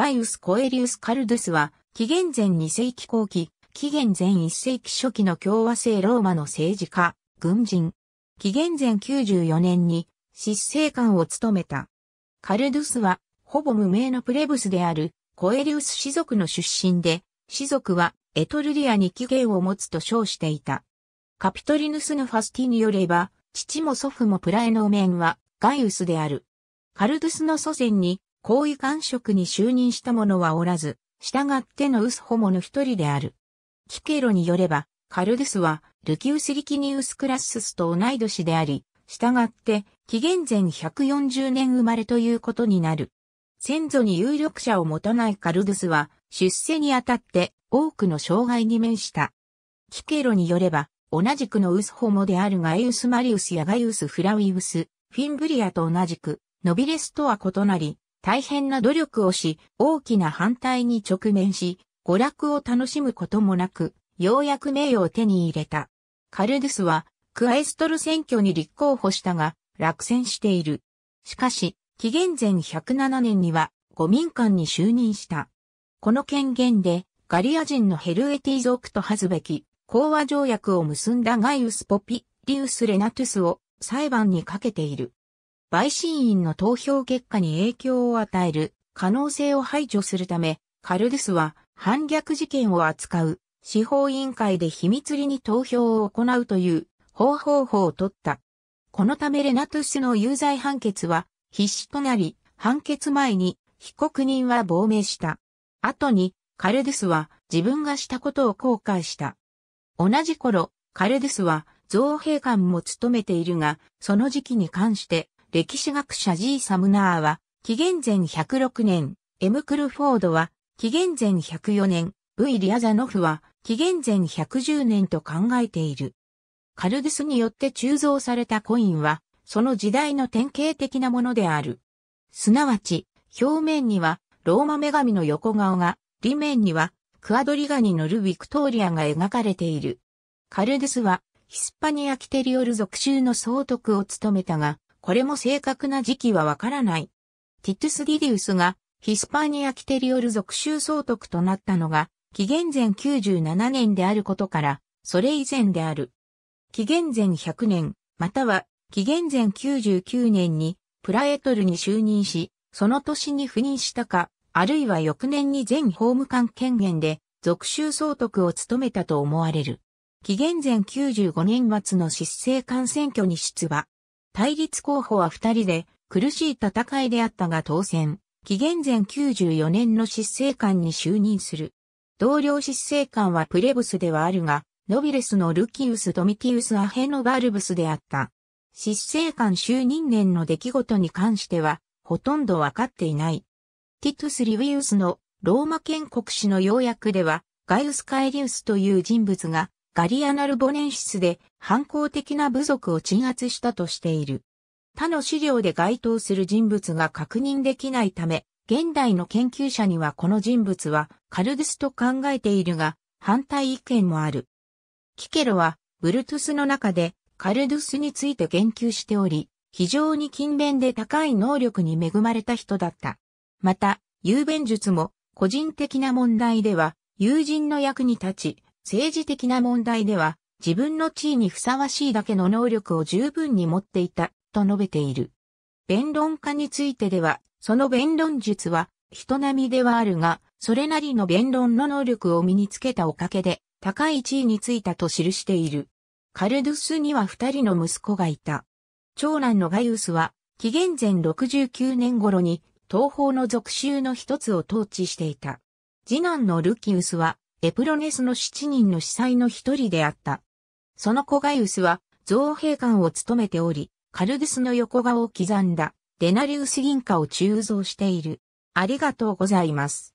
ガイウス・コエリウス・カルドゥスは、紀元前2世紀後期、紀元前1世紀初期の共和制ローマの政治家、軍人。紀元前94年に、執政官を務めた。カルドゥスは、ほぼ無名のプレブスである、コエリウス氏族の出身で、氏族は、エトルリアに起源を持つと称していた。カピトリヌスのファスティによれば、父も祖父もプラエノーメンは、ガイウスである。カルドゥスの祖先に、皇位官職に就任した者はおらず、従ってのウスホモの一人である。キケロによれば、カルデスは、ルキウス・リキニウス・クラッススと同い年であり、従って、紀元前140年生まれということになる。先祖に有力者を持たないカルデスは、出世にあたって多くの障害に面した。キケロによれば、同じくのウスホモであるガエウス・マリウスやガイウス・フラウィウス、フィンブリアと同じく、ノビレスとは異なり、大変な努力をし、大きな反対に直面し、娯楽を楽しむこともなく、ようやく名誉を手に入れた。カルドゥスは、クアエストル選挙に立候補したが、落選している。しかし、紀元前107年には、五民間に就任した。この権限で、ガリア人のヘルエティ族と恥ずべき、講和条約を結んだガイウス・ポピリウス・レナトゥスを裁判にかけている。陪審員の投票結果に影響を与える可能性を排除するため、カルデスは反逆事件を扱う司法委員会で秘密裏に投票を行うという方法法を取った。このためレナトゥスの有罪判決は必死となり、判決前に被告人は亡命した。後にカルデスは自分がしたことを後悔した。同じ頃、カルデスは造幣官も務めているが、その時期に関して歴史学者 G. サムナーは、紀元前106年、ム・クルフォードは、紀元前104年、V. リアザノフは、紀元前110年と考えている。カルデスによって鋳造されたコインは、その時代の典型的なものである。すなわち、表面には、ローマ女神の横顔が、裏面には、クアドリガニのル・ヴィクトーリアが描かれている。カルデスは、ヒスパニア・キテリオル属州の総督を務めたが、これも正確な時期はわからない。ティトゥス・ディディウスがヒスパーニア・キテリオル属州総督となったのが、紀元前97年であることから、それ以前である。紀元前100年、または紀元前99年にプラエトルに就任し、その年に赴任したか、あるいは翌年に全法務官権限で属州総督を務めたと思われる。紀元前95年末の失政官選挙に出馬。対立候補は二人で、苦しい戦いであったが当選。紀元前94年の執政官に就任する。同僚執政官はプレブスではあるが、ノビレスのルキウス・ドミティウス・アヘノバルブスであった。執政官就任年の出来事に関しては、ほとんどわかっていない。ティトゥス・リウィウスのローマ建国史の要約では、ガイウス・カエリウスという人物がガリアナルボネンシスで反抗的な部族を鎮圧したとしている。他の資料で該当する人物が確認できないため、現代の研究者にはこの人物はカルデスと考えているが、反対意見もある。キケロは、ブルトゥスの中でカルデスについて言及しており、非常に勤勉で高い能力に恵まれた人だった。また、雄弁術も個人的な問題では友人の役に立ち、政治的な問題では、自分の地位にふさわしいだけの能力を十分に持っていた、と述べている。弁論家についてでは、その弁論術は、人並みではあるが、それなりの弁論の能力を身につけたおかげで、高い地位についたと記している。カルドゥスには二人の息子がいた。長男のガイウスは、紀元前69年頃に、東方の属州の一つを統治していた。次男のルキウスは、エプロネスの7人の司祭の一人であった。そのコガイウスは、造幣官を務めており、カルデスの横顔を刻んだ、デナリウス銀貨を鋳造している。ありがとうございます。